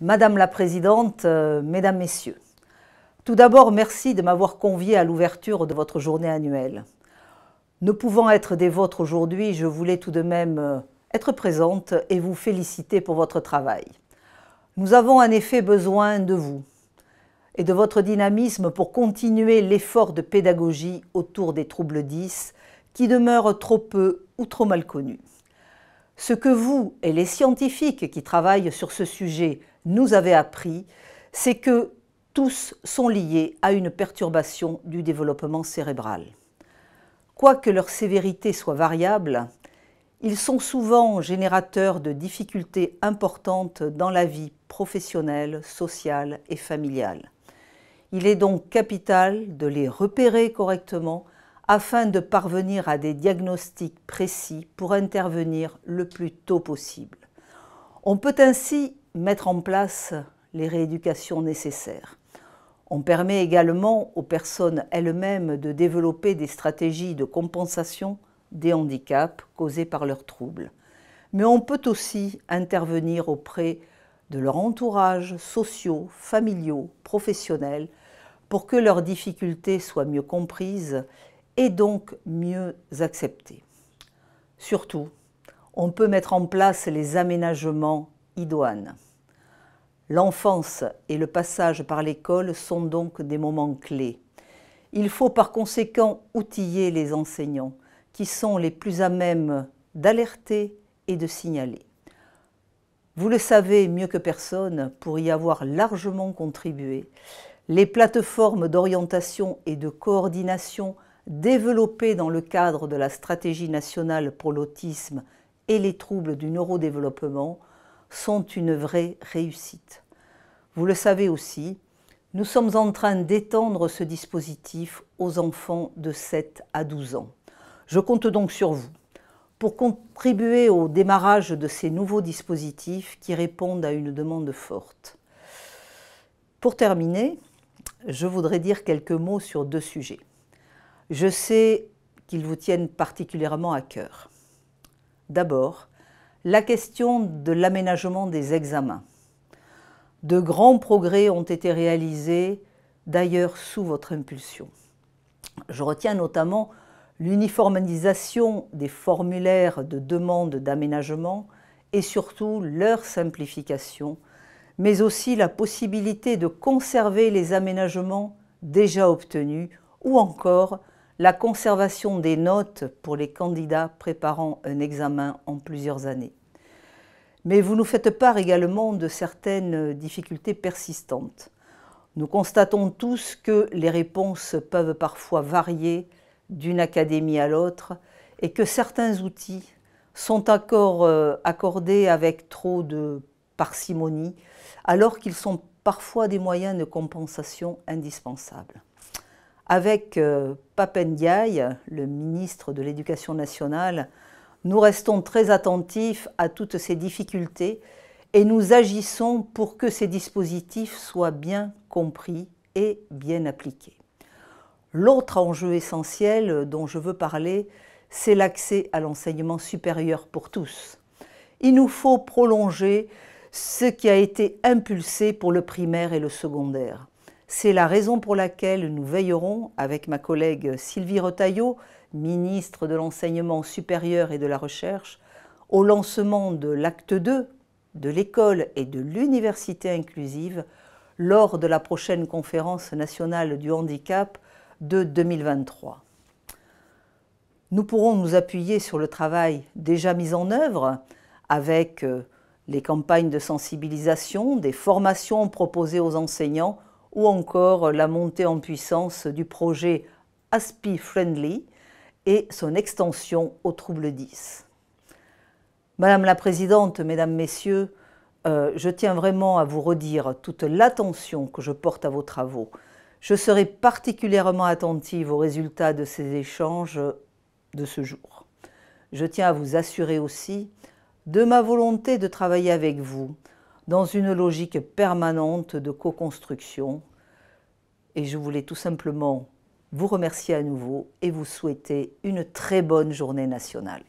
Madame la Présidente, euh, Mesdames, Messieurs, tout d'abord, merci de m'avoir conviée à l'ouverture de votre journée annuelle. Ne pouvant être des vôtres aujourd'hui, je voulais tout de même euh, être présente et vous féliciter pour votre travail. Nous avons en effet besoin de vous et de votre dynamisme pour continuer l'effort de pédagogie autour des troubles 10 qui demeurent trop peu ou trop mal connus. Ce que vous et les scientifiques qui travaillent sur ce sujet nous avait appris, c'est que tous sont liés à une perturbation du développement cérébral. Quoique leur sévérité soit variable, ils sont souvent générateurs de difficultés importantes dans la vie professionnelle, sociale et familiale. Il est donc capital de les repérer correctement afin de parvenir à des diagnostics précis pour intervenir le plus tôt possible. On peut ainsi mettre en place les rééducations nécessaires. On permet également aux personnes elles-mêmes de développer des stratégies de compensation des handicaps causés par leurs troubles. Mais on peut aussi intervenir auprès de leur entourage, sociaux, familiaux, professionnels, pour que leurs difficultés soient mieux comprises et donc mieux acceptées. Surtout, on peut mettre en place les aménagements idoine. L'enfance et le passage par l'école sont donc des moments clés. Il faut par conséquent outiller les enseignants, qui sont les plus à même d'alerter et de signaler. Vous le savez mieux que personne, pour y avoir largement contribué, les plateformes d'orientation et de coordination développées dans le cadre de la stratégie nationale pour l'autisme et les troubles du neurodéveloppement sont une vraie réussite. Vous le savez aussi, nous sommes en train d'étendre ce dispositif aux enfants de 7 à 12 ans. Je compte donc sur vous pour contribuer au démarrage de ces nouveaux dispositifs qui répondent à une demande forte. Pour terminer, je voudrais dire quelques mots sur deux sujets. Je sais qu'ils vous tiennent particulièrement à cœur. D'abord, la question de l'aménagement des examens. De grands progrès ont été réalisés, d'ailleurs sous votre impulsion. Je retiens notamment l'uniformisation des formulaires de demande d'aménagement et surtout leur simplification, mais aussi la possibilité de conserver les aménagements déjà obtenus ou encore la conservation des notes pour les candidats préparant un examen en plusieurs années. Mais vous nous faites part également de certaines difficultés persistantes. Nous constatons tous que les réponses peuvent parfois varier d'une académie à l'autre et que certains outils sont encore euh, accordés avec trop de parcimonie alors qu'ils sont parfois des moyens de compensation indispensables. Avec euh, Papendiaï, le ministre de l'Éducation nationale, nous restons très attentifs à toutes ces difficultés et nous agissons pour que ces dispositifs soient bien compris et bien appliqués. L'autre enjeu essentiel dont je veux parler, c'est l'accès à l'enseignement supérieur pour tous. Il nous faut prolonger ce qui a été impulsé pour le primaire et le secondaire. C'est la raison pour laquelle nous veillerons, avec ma collègue Sylvie Retaillot, ministre de l'Enseignement supérieur et de la Recherche, au lancement de l'acte 2 de l'école et de l'université inclusive lors de la prochaine conférence nationale du handicap de 2023. Nous pourrons nous appuyer sur le travail déjà mis en œuvre avec euh, les campagnes de sensibilisation, des formations proposées aux enseignants ou encore la montée en puissance du projet ASPI Friendly et son extension au trouble 10. Madame la Présidente, Mesdames, Messieurs, euh, je tiens vraiment à vous redire toute l'attention que je porte à vos travaux. Je serai particulièrement attentive aux résultats de ces échanges de ce jour. Je tiens à vous assurer aussi de ma volonté de travailler avec vous dans une logique permanente de co-construction. Et je voulais tout simplement vous remercier à nouveau et vous souhaiter une très bonne journée nationale.